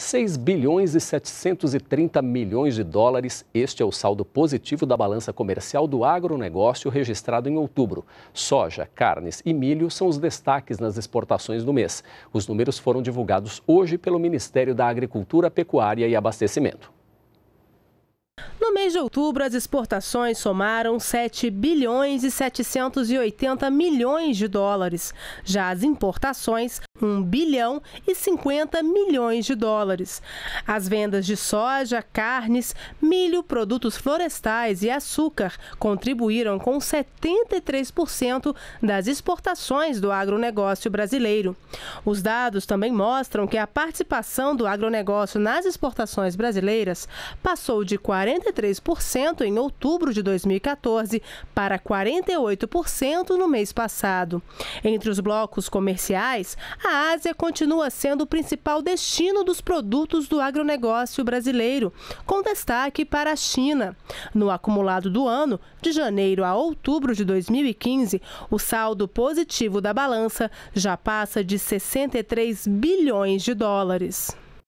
6 bilhões e 730 milhões de dólares, este é o saldo positivo da balança comercial do agronegócio registrado em outubro. Soja, carnes e milho são os destaques nas exportações do mês. Os números foram divulgados hoje pelo Ministério da Agricultura, Pecuária e Abastecimento. No mês de outubro, as exportações somaram 7 bilhões e 780 milhões de dólares. Já as importações, 1 bilhão e 50 milhões de dólares. As vendas de soja, carnes, milho, produtos florestais e açúcar contribuíram com 73% das exportações do agronegócio brasileiro. Os dados também mostram que a participação do agronegócio nas exportações brasileiras passou de 43 43% em outubro de 2014 para 48% no mês passado. Entre os blocos comerciais, a Ásia continua sendo o principal destino dos produtos do agronegócio brasileiro, com destaque para a China. No acumulado do ano, de janeiro a outubro de 2015, o saldo positivo da balança já passa de 63 bilhões de dólares.